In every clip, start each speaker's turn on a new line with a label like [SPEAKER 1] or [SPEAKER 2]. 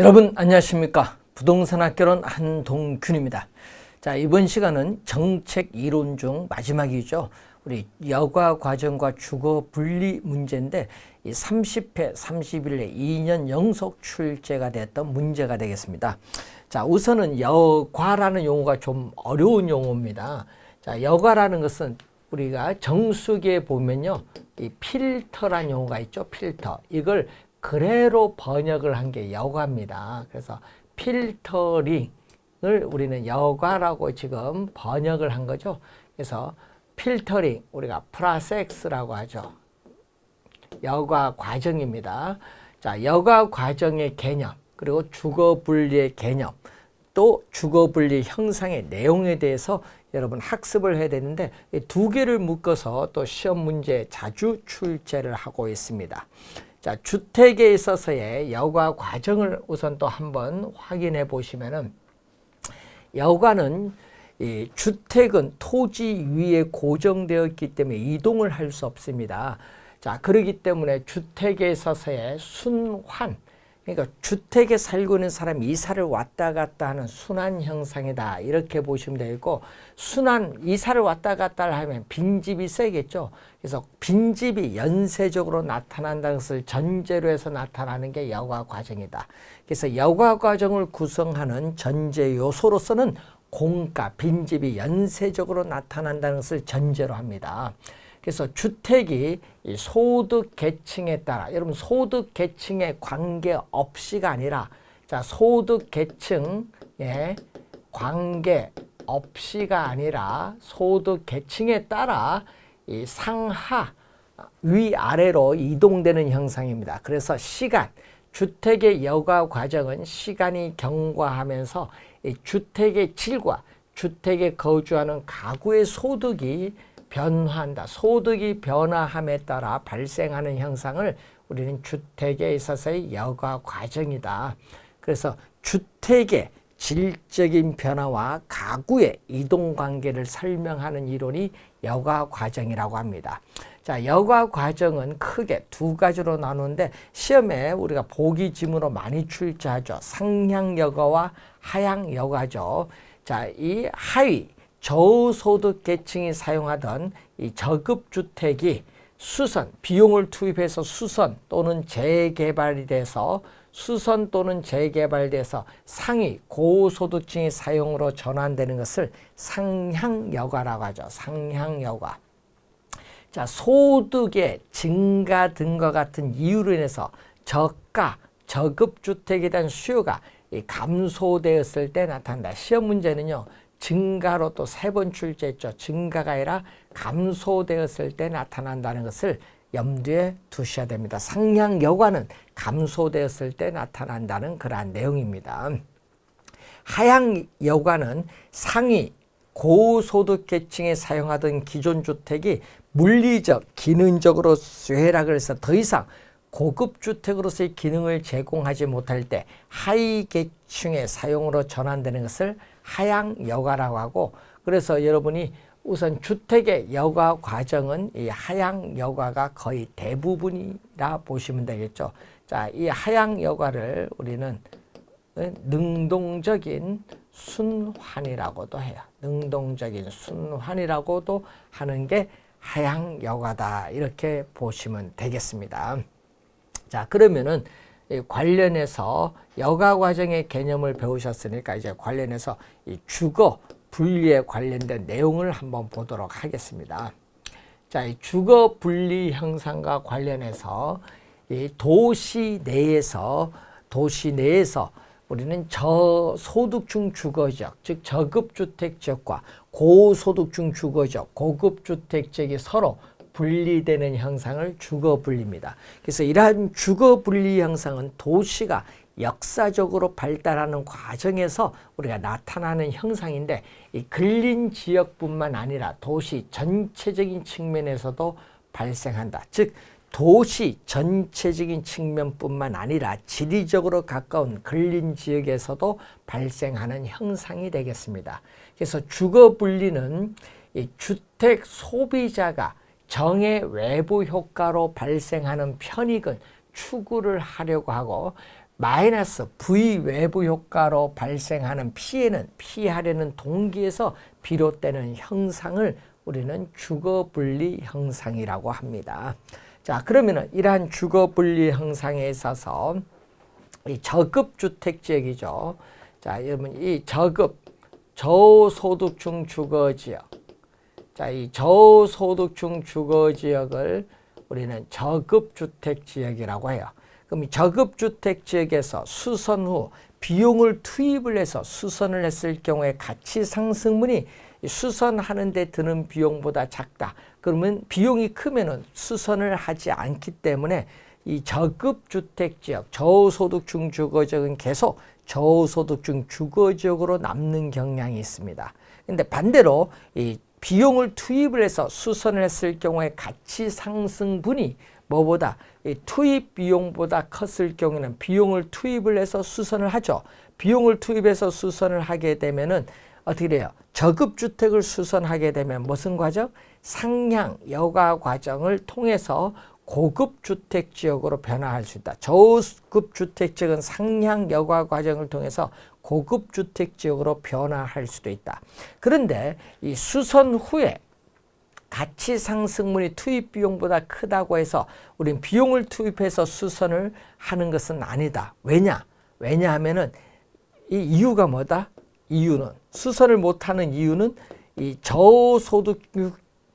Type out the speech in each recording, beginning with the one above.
[SPEAKER 1] 여러분 안녕하십니까 부동산 학개론 한동균입니다 자 이번 시간은 정책 이론 중 마지막이죠 우리 여과 과정과 주거 분리 문제인데 이 30회 31회 2년 연속 출제가 됐던 문제가 되겠습니다 자 우선은 여과라는 용어가 좀 어려운 용어입니다 자 여과라는 것은 우리가 정수기에 보면요 이 필터란 용어가 있죠 필터 이걸 그래로 번역을 한 게 여과입니다. 그래서 필터링을 우리는 여과라고 지금 번역을 한 거죠. 그래서 필터링 우리가 프라섹스라고 하죠. 여과 과정입니다. 자, 여과 과정의 개념 그리고 주거 분리의 개념 또 주거 분리 형상의 내용에 대해서 여러분 학습을 해야 되는데 두 개를 묶어서 또 시험 문제 자주 출제를 하고 있습니다. 자, 주택에 있어서의 여과 과정을 우선 또 한번 확인해 보시면은 여과는 이 주택은 토지 위에 고정되어 있기 때문에 이동을 할 수 없습니다. 자, 그렇기 때문에 주택에 있어서의 순환, 그러니까 주택에 살고 있는 사람이 이사를 왔다 갔다 하는 순환 형상이다. 이렇게 보시면 되겠고 순환 이사를 왔다 갔다 하면 빈집이 세겠죠. 그래서 빈집이 연쇄적으로 나타난다는 것을 전제로 해서 나타나는 게 여과 과정이다. 그래서 여과 과정을 구성하는 전제 요소로서는 공가, 빈집이 연쇄적으로 나타난다는 것을 전제로 합니다. 그래서 주택이 이 소득 계층에 따라 여러분 소득 계층에 관계없이가 아니라 자 소득 계층 예 관계 없이가 아니라 소득 계층에 따라 이 상하 위아래로 이동되는 형상입니다. 그래서 시간 주택의 여과 과정은 시간이 경과하면서 이 주택의 질과 주택에 거주하는 가구의 소득이 변화한다. 소득이 변화함에 따라 발생하는 현상을 우리는 주택에 있어서의 여과 과정이다. 그래서 주택의 질적인 변화와 가구의 이동 관계를 설명하는 이론이 여과 과정이라고 합니다. 자, 여과 과정은 크게 두 가지로 나누는데 시험에 우리가 보기 지문으로 많이 출제하죠. 상향 여과와 하향 여과죠. 자, 이 하위 저소득 계층이 사용하던 이 저급 주택이 수선, 비용을 투입해서 수선 또는 재개발이 돼서 수선 또는 재개발돼서 상위 고소득층의 사용으로 전환되는 것을 상향여가라고 하죠. 상향여가. 자, 소득의 증가 등과 같은 이유로 인해서 저가, 저급주택에 대한 수요가 감소되었을 때 나타난다. 시험 문제는요. 증가로 또 세 번 출제했죠. 증가가 아니라 감소되었을 때 나타난다는 것을 염두에 두셔야 됩니다. 상향 여과는 감소되었을 때 나타난다는 그러한 내용입니다. 하향 여과는 상위 고소득 계층에 사용하던 기존 주택이 물리적, 기능적으로 쇠락을 해서 더 이상 고급 주택으로서의 기능을 제공하지 못할 때 하위 계층의 사용으로 전환되는 것을 하향 여과라고 하고 그래서 여러분이 우선 주택의 여과 과정은 이 하향 여과가 거의 대부분이라 보시면 되겠죠. 자, 이 하향 여과를 우리는 능동적인 순환이라고도 해요. 능동적인 순환이라고도 하는 게 하향 여과다 이렇게 보시면 되겠습니다. 자, 그러면은 관련해서 여가 과정의 개념을 배우셨으니까 이제 관련해서 이 주거 분리에 관련된 내용을 한번 보도록 하겠습니다. 자, 이 주거 분리 형상과 관련해서 이 도시 내에서 도시 내에서 우리는 저소득층 주거지역, 즉 저급주택 지역과 고소득층 주거지역, 고급주택 지역이 서로 분리되는 현상을 주거 분리입니다. 그래서 이러한 주거 분리 현상은 도시가 역사적으로 발달하는 과정에서 우리가 나타나는 현상인데 이 근린 지역뿐만 아니라 도시 전체적인 측면에서도 발생한다. 즉 도시 전체적인 측면뿐만 아니라 지리적으로 가까운 근린 지역에서도 발생하는 현상이 되겠습니다. 그래서 주거 분리는 주택 소비자가 정의 외부 효과로 발생하는 편익은 추구를 하려고 하고 마이너스 V 외부 효과로 발생하는 피해는 피하려는 동기에서 비롯되는 형상을 우리는 주거분리 형상이라고 합니다. 자그러면 이러한 주거분리 형상에 있어서 이 저급 주택 지역이죠. 자 여러분 이 저급 저소득층 주거 지역 자, 이 저소득층 주거 지역을 우리는 저급 주택 지역이라고 해요. 그럼 저급 주택 지역에서 수선 후 비용을 투입을 해서 수선을 했을 경우에 가치 상승분이 수선하는 데 드는 비용보다 작다. 그러면 비용이 크면은 수선을 하지 않기 때문에 이 저급 주택 지역, 저소득층 주거 지역은 계속 저소득층 주거 지역으로 남는 경향이 있습니다. 근데 반대로 이 비용을 투입을 해서 수선을 했을 경우에 가치 상승분이 뭐보다 투입 비용보다 컸을 경우에는 비용을 투입을 해서 수선을 하죠. 비용을 투입해서 수선을 하게 되면은 어떻게 돼요? 저급 주택을 수선하게 되면 무슨 과정? 상향 여과 과정을 통해서 고급 주택 지역으로 변화할 수 있다. 저급 주택 지역은 상향 여과 과정을 통해서 고급 주택 지역으로 변화할 수도 있다. 그런데 이 수선 후에 가치 상승분이 투입 비용보다 크다고 해서 우린 비용을 투입해서 수선을 하는 것은 아니다. 왜냐? 왜냐하면은 이 이유가 뭐다? 이유는 수선을 못하는 이유는 이 저소득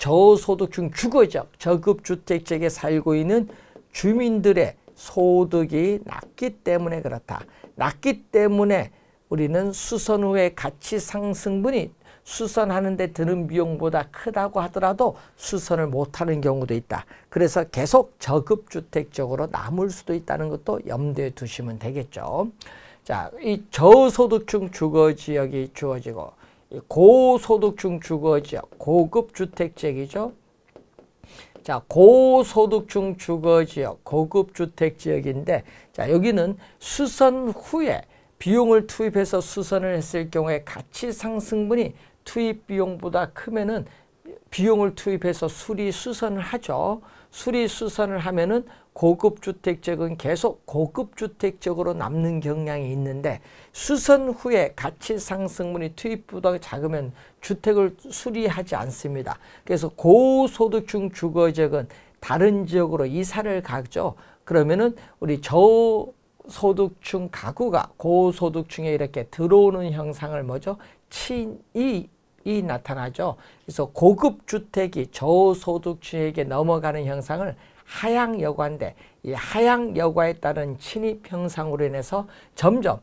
[SPEAKER 1] 저소득층 주거적 저급주택지역에 살고 있는 주민들의 소득이 낮기 때문에 그렇다. 낮기 때문에 우리는 수선 후에 가치 상승분이 수선하는 데 드는 비용보다 크다고 하더라도 수선을 못하는 경우도 있다. 그래서 계속 저급주택적으로 남을 수도 있다는 것도 염두에 두시면 되겠죠. 자, 이 저소득층 주거지역이 주어지고 고소득층 주거지역, 고급 주택지역이죠. 자, 고소득층 주거지역, 고급 주택지역인데 자, 여기는 수선 후에 비용을 투입해서 수선을 했을 경우에 가치 상승분이 투입 비용보다 크면은 비용을 투입해서 수리 수선을 하죠. 수리 수선을 하면은 고급 주택적은 계속 고급 주택적으로 남는 경향이 있는데 수선 후에 가치 상승분이 투입보다 작으면 주택을 수리하지 않습니다. 그래서 고소득층 주거지역은 다른 지역으로 이사를 가죠. 그러면은 우리 저소득층 가구가 고소득층에 이렇게 들어오는 형상을 뭐죠? 친이 이 나타나죠. 그래서 고급 주택이 저소득층에게 넘어가는 형상을 하향여과인데 이 하향여과에 따른 침입 형상으로 인해서 점점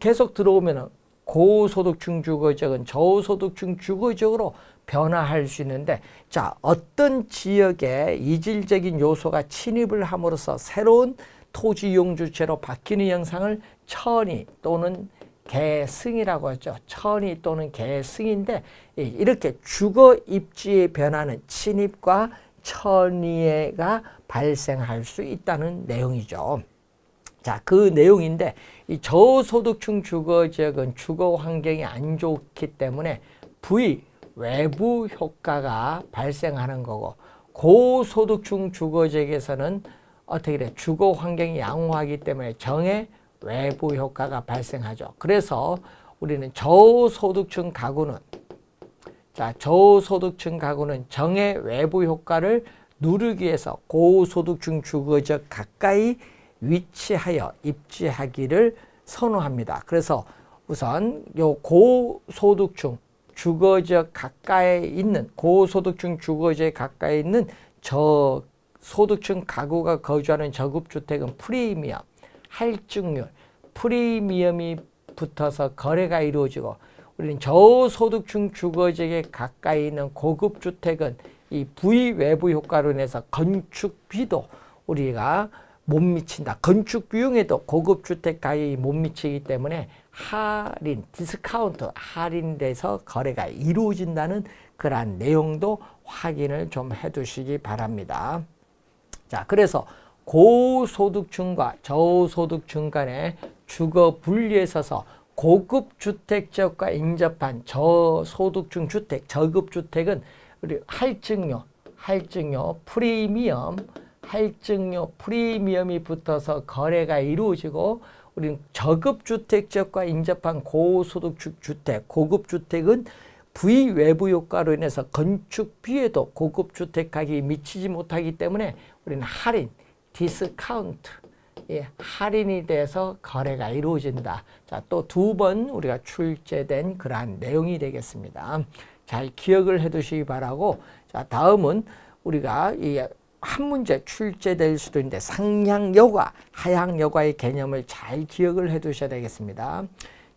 [SPEAKER 1] 계속 들어오면 은 고소득층 주거 지역은 저소득층 주거 지역으로 변화할 수 있는데 자 어떤 지역에 이질적인 요소가 침입을 함으로써 새로운 토지 용 주체로 바뀌는 현상을 천이 또는 개승이라고 하죠. 천이 또는 개승인데 이렇게 주거 입지의 변화는 침입과 천의해가 발생할 수 있다는 내용이죠. 자, 그 내용인데 이 저소득층 주거 지역은 주거 환경이 안 좋기 때문에 부의 외부 효과가 발생하는 거고 고소득층 주거 지역에서는 어떻게 돼? 주거 환경이 양호하기 때문에 정의 외부 효과가 발생하죠. 그래서 우리는 저소득층 가구는 자, 저소득층 가구는 정의 외부 효과를 누르기 위해서 고소득층 주거적 가까이 위치하여 입지하기를 선호합니다. 그래서 우선 요 고소득층 주거지역 가까이 있는 고소득층 주거지에 가까이 있는 저소득층 가구가 거주하는 저급주택은 프리미엄, 할증률, 프리미엄이 붙어서 거래가 이루어지고 우리는 저소득층 주거지에 가까이 있는 고급 주택은 이부위 외부 효과로 인해서 건축비도 우리가 못 미친다. 건축 비용에도 고급 주택 가격이 못 미치기 때문에 할인, 디스카운트, 할인돼서 거래가 이루어진다는 그러한 내용도 확인을 좀 해두시기 바랍니다. 자, 그래서 고소득층과 저소득층 간의 주거 분리에 있어서 고급 주택 지역과 인접한 저소득층 주택, 저급 주택은 우리 할증료, 할증료 프리미엄, 할증료 프리미엄이 붙어서 거래가 이루어지고 우리는 저급 주택 지역과 인접한 고소득 주택, 고급 주택은 부위 외부 효과로 인해서 건축 비에도 고급 주택 가격이 미치지 못하기 때문에 우리는 할인, 디스카운트 이 예, 할인이 돼서 거래가 이루어진다. 자, 또 두 번 우리가 출제된 그러한 내용이 되겠습니다. 잘 기억을 해 두시기 바라고 자, 다음은 우리가 이한 문제 출제될 수도 있는데 상향여과, 하향여과의 개념을 잘 기억을 해 두셔야 되겠습니다.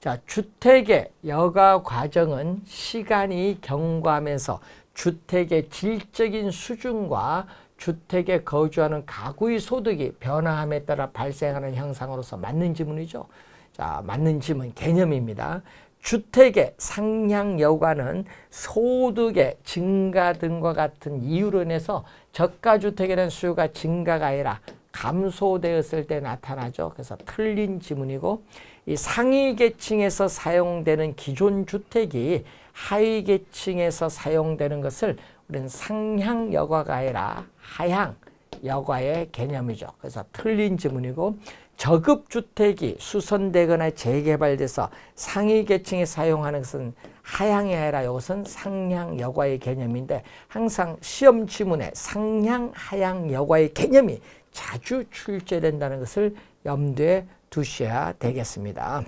[SPEAKER 1] 자, 주택의 여가 과정은 시간이 경과하면서 주택의 질적인 수준과 주택에 거주하는 가구의 소득이 변화함에 따라 발생하는 현상으로서 맞는 지문이죠. 자, 맞는 지문 개념입니다. 주택의 상향 여과는 소득의 증가 등과 같은 이유로 인해서 저가주택에 대한 수요가 증가가 아니라 감소되었을 때 나타나죠. 그래서 틀린 지문이고 이 상위 계층에서 사용되는 기존 주택이 하위 계층에서 사용되는 것을 우리는 상향 여과가 아니라 하향 여과의 개념이죠. 그래서 틀린 지문이고 저급주택이 수선되거나 재개발돼서 상위계층이 사용하는 것은 하향이 아니라 이것은 상향 여과의 개념인데 항상 시험 지문에 상향 하향 여과의 개념이 자주 출제된다는 것을 염두에 두셔야 되겠습니다.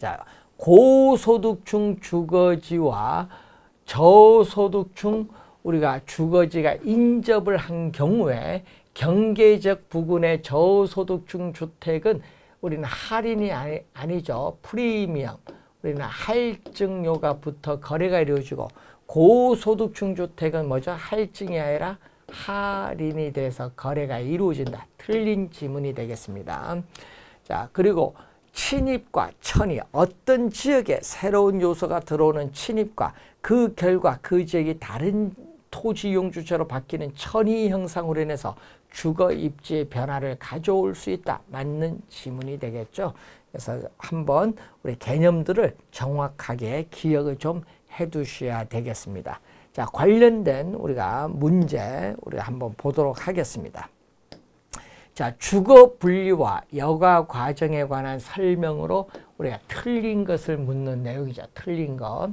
[SPEAKER 1] 자, 고소득층 주거지와 저소득층 우리가 주거지가 인접을 한 경우에 경계적 부근의 저소득층 주택은 우리는 할인이 아니, 아니죠. 프리미엄. 우리는 할증료가 붙어 거래가 이루어지고 고소득층 주택은 뭐죠? 할증이 아니라 할인이 돼서 거래가 이루어진다. 틀린 지문이 되겠습니다. 자, 그리고 침입과 천이 어떤 지역에 새로운 요소가 들어오는 침입과 그 결과 그 지역이 다른 토지용 주체로 바뀌는 천이 형상으로 인해서 주거 입지의 변화를 가져올 수 있다. 맞는 지문이 되겠죠. 그래서 한번 우리 개념들을 정확하게 기억을 좀 해두셔야 되겠습니다. 자, 관련된 우리가 문제 우리가 한번 보도록 하겠습니다. 자, 주거 분리와 여가 과정에 관한 설명으로 우리가 틀린 것을 묻는 내용이죠. 틀린 것.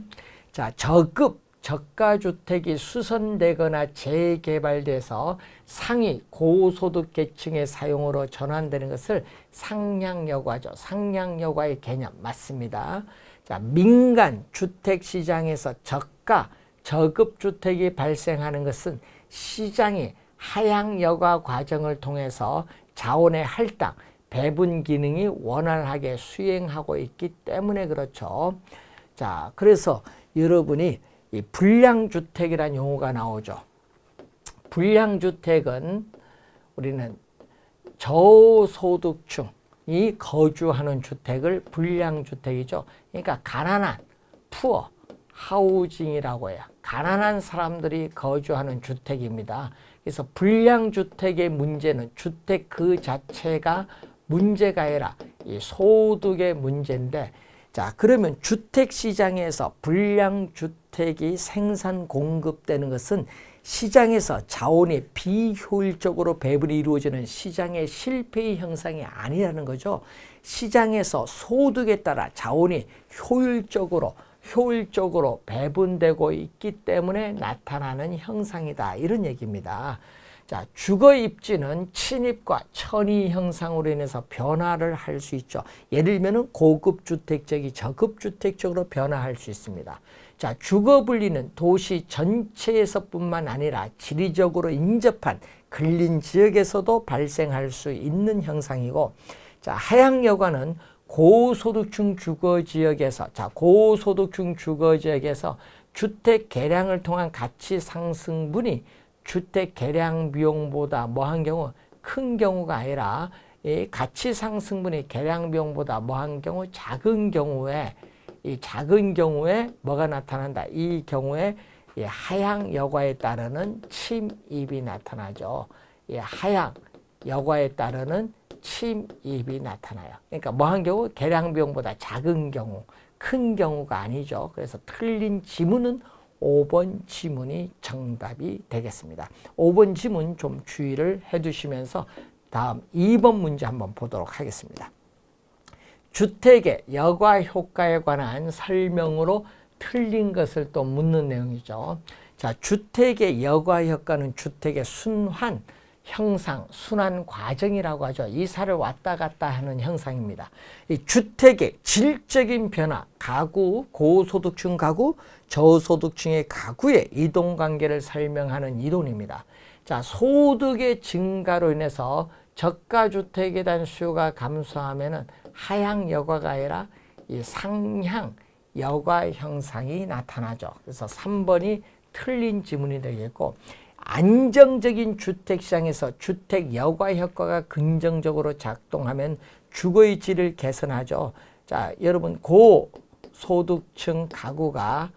[SPEAKER 1] 자, 저급 저가주택이 수선되거나 재개발돼서 상위 고소득 계층의 사용으로 전환되는 것을 상향여과죠. 상향여과의 개념 맞습니다. 자, 민간 주택시장에서 저가, 저급주택이 발생하는 것은 시장이 하향여과 과정을 통해서 자원의 할당, 배분 기능이 원활하게 수행하고 있기 때문에 그렇죠. 자, 그래서 여러분이 이 불량주택이라는 용어가 나오죠. 불량주택은 우리는 저소득층이 거주하는 주택을 불량주택이죠. 그러니까 가난한 푸어 하우징이라고 해요. 가난한 사람들이 거주하는 주택입니다. 그래서 불량주택의 문제는 주택 그 자체가 문제가 아니라 이 소득의 문제인데 자, 그러면 주택 시장에서 불량 주택이 생산 공급되는 것은 시장에서 자원이 비효율적으로 배분이 이루어지는 시장의 실패의 형상이 아니라는 거죠. 시장에서 소득에 따라 자원이 효율적으로 효율적으로 배분되고 있기 때문에 나타나는 형상이다. 이런 얘기입니다. 자, 주거 입지는 침입과 천이 형상으로 인해서 변화를 할 수 있죠. 예를 들면 고급 주택적이 저급 주택적으로 변화할 수 있습니다. 자, 주거 분리는 도시 전체에서뿐만 아니라 지리적으로 인접한 근린 지역에서도 발생할 수 있는 형상이고 자, 하향 여과는 고소득층 주거 지역에서 자, 고소득층 주거 지역에서 주택 개량을 통한 가치 상승분이 주택 계량 비용보다 뭐한 경우 큰 경우가 아니라 이 가치 상승분의계량 비용보다 뭐한 경우 작은 경우에 이 작은 경우에 뭐가 나타난다. 이 경우에 이 하향 여과에 따르는 침입이 나타나죠. 이 하향 여과에 따르는 침입이 나타나요. 그러니까 뭐한 경우 계량 비용보다 작은 경우, 큰 경우가 아니죠. 그래서 틀린 지문은 5번 지문이 정답이 되겠습니다. 5번 지문 좀 주의를 해두시면서 다음 2번 문제 한번 보도록 하겠습니다. 주택의 여과 효과에 관한 설명으로 틀린 것을 또 묻는 내용이죠. 자, 주택의 여과 효과는 주택의 순환, 형상, 순환 과정이라고 하죠. 이사를 왔다 갔다 하는 형상입니다. 이 주택의 질적인 변화, 가구, 고소득층 가구, 저소득층의 가구의 이동관계를 설명하는 이론입니다. 자, 소득의 증가로 인해서 저가주택에 대한 수요가 감소하면 하향 여과가 아니라 이 상향 여과 형상이 나타나죠. 그래서 3번이 틀린 지문이 되겠고 안정적인 주택시장에서 주택 여과 효과가 긍정적으로 작동하면 주거의 질을 개선하죠. 자, 여러분 고소득층 가구가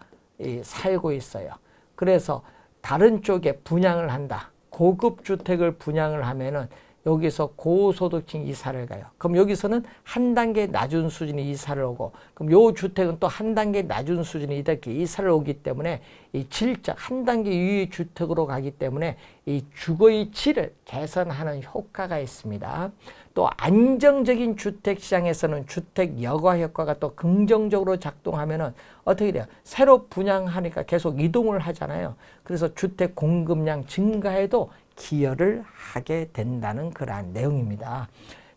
[SPEAKER 1] 살고 있어요. 그래서 다른 쪽에 분양을 한다. 고급 주택을 분양을 하면은 여기서 고소득층 이사를 가요. 그럼 여기서는 한 단계 낮은 수준의 이사를 오고 그럼 요 주택은 또 한 단계 낮은 수준의 이렇게 이사를 오기 때문에 이 질적 한 단계 위의 주택으로 가기 때문에 이 주거의 질을 개선하는 효과가 있습니다. 또 안정적인 주택 시장에서는 주택 여과 효과가 또 긍정적으로 작동하면은 어떻게 돼요? 새로 분양하니까 계속 이동을 하잖아요. 그래서 주택 공급량 증가에도 기여를 하게 된다는 그러한 내용입니다.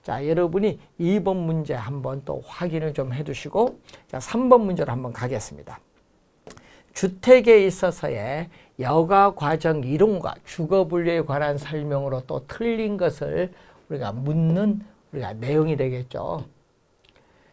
[SPEAKER 1] 자, 여러분이 2번 문제 한번 또 확인을 좀 해두시고 자, 3번 문제로 한번 가겠습니다. 주택에 있어서의 여가 과정 이론과 주거 분류에 관한 설명으로 또 틀린 것을 우리가 묻는 우리가 내용이 되겠죠.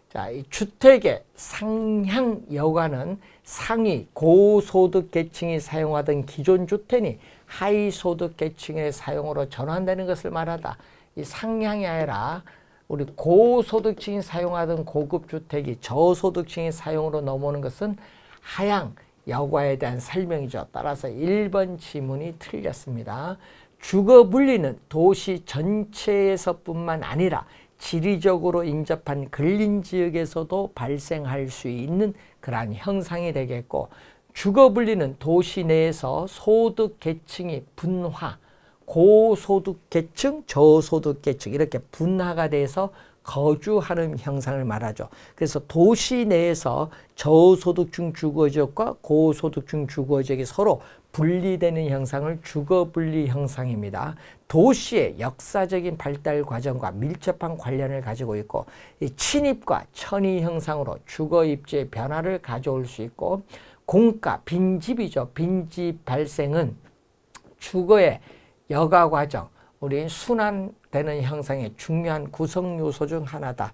[SPEAKER 1] 자, 이 주택의 상향 여가는 상위 고소득 계층이 사용하던 기존 주택이 하위 소득 계층의 사용으로 전환되는 것을 말하다. 이 상향이 아니라 우리 고소득층이 사용하던 고급 주택이 저소득층의 사용으로 넘어오는 것은 하향 여과에 대한 설명이죠. 따라서 1번 지문이 틀렸습니다. 주거 분리는 도시 전체에서뿐만 아니라 지리적으로 인접한 근린 지역에서도 발생할 수 있는 그러한 형상이 되겠고 주거 불리는 도시 내에서 소득 계층이 분화, 고소득 계층, 저소득 계층 이렇게 분화가 돼서 거주하는 형상을 말하죠. 그래서 도시 내에서 저소득층 주거 지역과 고소득층 주거 지역이 서로 분리되는 형상을 주거 분리 형상입니다. 도시의 역사적인 발달 과정과 밀접한 관련을 가지고 있고 이친입과 천이 형상으로 주거 입지의 변화를 가져올 수 있고 공가 빈집이죠. 빈집 발생은 주거의 여가 과정 우리 순환 되는 형상의 중요한 구성 요소 중 하나다.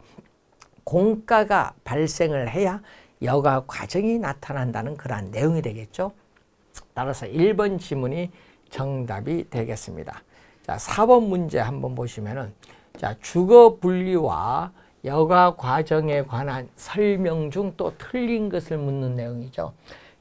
[SPEAKER 1] 공가가 발생을 해야 여가 과정이 나타난다는 그러한 내용이 되겠죠. 따라서 1번 지문이 정답이 되겠습니다. 자, 4번 문제 한번 보시면은 자, 주거 분리와 여가 과정에 관한 설명 중 또 틀린 것을 묻는 내용이죠.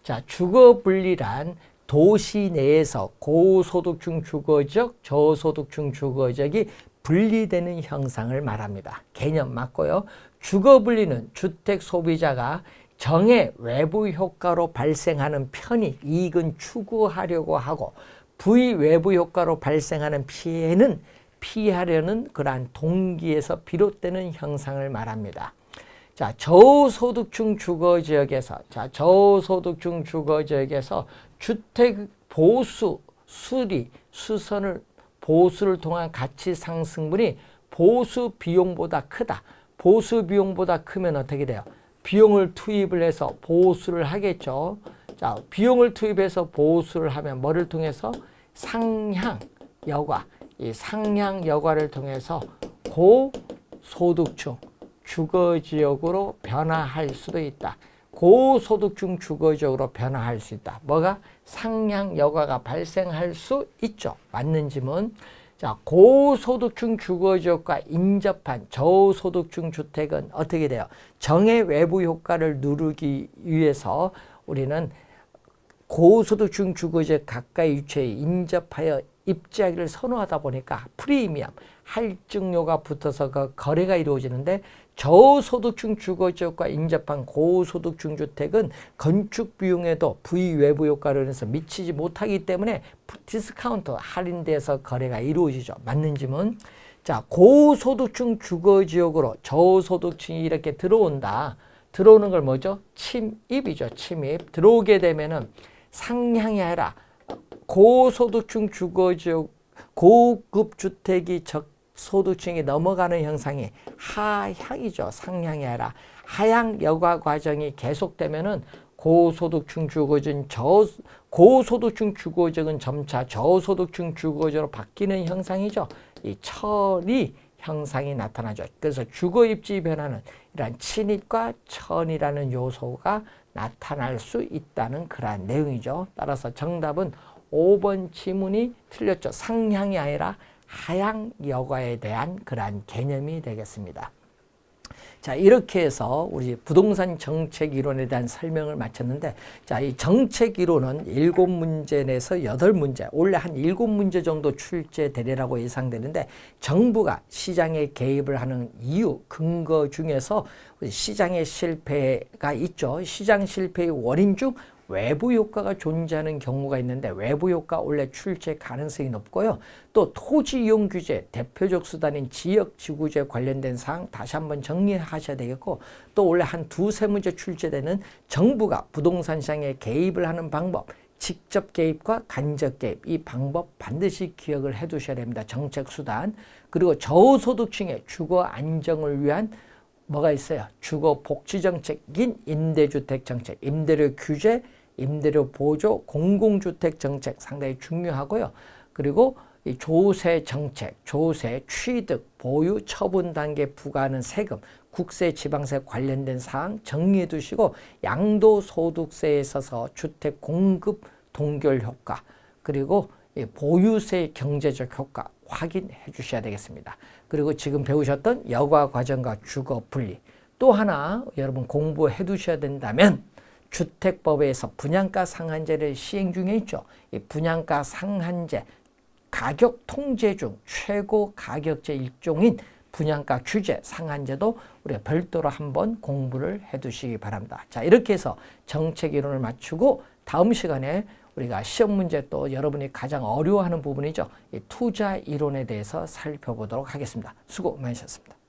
[SPEAKER 1] 자, 주거 분리란 도시 내에서 고소득층 주거지 저소득층 주거지이 분리되는 형상을 말합니다. 개념 맞고요. 주거 분리는 주택 소비자가 정의 외부 효과로 발생하는 편익, 이익은 추구하려고 하고 부의 외부 효과로 발생하는 피해는 피하려는 그러한 동기에서 비롯되는 형상을 말합니다. 자, 저소득층 주거 지역에서 자, 저소득층 주거 지역에서 주택 보수, 수리, 수선을 보수를 통한 가치 상승분이 보수 비용보다 크다. 보수 비용보다 크면 어떻게 돼요? 비용을 투입을 해서 보수를 하겠죠. 자, 비용을 투입해서 보수를 하면 뭐를 통해서 상향 여과, 이 상향 여과를 통해서 고소득층 주거 지역으로 변화할 수도 있다. 고소득층 주거지역으로 변화할 수 있다. 뭐가? 상향 여과가 발생할 수 있죠. 맞는 지은자 고소득층 주거지역과 인접한 저소득층 주택은 어떻게 돼요? 정의 외부 효과를 누르기 위해서 우리는 고소득층 주거지역 가까이 위치해 인접하여 입지하기를 선호하다 보니까 프리미엄, 할증료가 붙어서 그 거래가 이루어지는데 저소득층 주거지역과 인접한 고소득층 주택은 건축 비용에도 부위 외부 효과를 해서 미치지 못하기 때문에 디스카운트 할인돼서 거래가 이루어지죠. 맞는 지문? 자, 고소득층 주거지역으로 저소득층이 이렇게 들어온다. 들어오는 걸 뭐죠? 침입이죠. 침입. 들어오게 되면은 상향이 아니라 고소득층 주거지역 고급 주택이 적 소득층이 넘어가는 현상이 하향이죠. 상향이 아니라 하향 여과 과정이 계속되면은 고소득층 주거지는 저 고소득층 주거지역은 점차 저소득층 주거지로 바뀌는 현상이죠. 이 철이 형상이 나타나죠. 그래서 주거 입지 변화는 이러한 친입과 천이라는 요소가 나타날 수 있다는 그러한 내용이죠. 따라서 정답은 5번 지문이 틀렸죠. 상향이 아니라 하향 여과에 대한 그러한 개념이 되겠습니다. 자, 이렇게 해서 우리 부동산 정책 이론에 대한 설명을 마쳤는데 자, 이 정책 이론은 일곱 문제 내에서 여덟 문제, 원래 한 일곱 문제 정도 출제되리라고 예상되는데 정부가 시장에 개입을 하는 이유, 근거 중에서 시장의 실패가 있죠. 시장 실패의 원인 중 외부 효과가 존재하는 경우가 있는데 외부 효과 원래 출제 가능성이 높고요. 또 토지 이용 규제 대표적 수단인 지역 지구제 관련된 사항 다시 한번 정리하셔야 되겠고 또 원래 한 두세 문제 출제되는 정부가 부동산 시장에 개입을 하는 방법 직접 개입과 간접 개입 이 방법 반드시 기억을 해 두셔야 됩니다. 정책 수단 그리고 저소득층의 주거 안정을 위한 뭐가 있어요? 주거 복지 정책, 인 임대주택 정책, 임대료 규제, 임대료 보조 공공주택 정책 상당히 중요하고요. 그리고 이 조세 정책, 조세, 취득, 보유, 처분 단계 부과하는 세금, 국세, 지방세 관련된 사항 정리해 두시고 양도소득세에 있어서 주택 공급 동결 효과 그리고 이 보유세 경제적 효과 확인해 주셔야 되겠습니다. 그리고 지금 배우셨던 여과 과정과 주거 분리 또 하나 여러분 공부해 두셔야 된다면 주택법에서 분양가 상한제를 시행 중에 있죠. 이 분양가 상한제 가격 통제 중 최고 가격제 일종인 분양가 규제 상한제도 우리가 별도로 한번 공부를 해 두시기 바랍니다. 자 이렇게 해서 정책 이론을 맞추고 다음 시간에 우리가 시험 문제 또 여러분이 가장 어려워하는 부분이죠. 이 투자 이론에 대해서 살펴보도록 하겠습니다. 수고 많으셨습니다.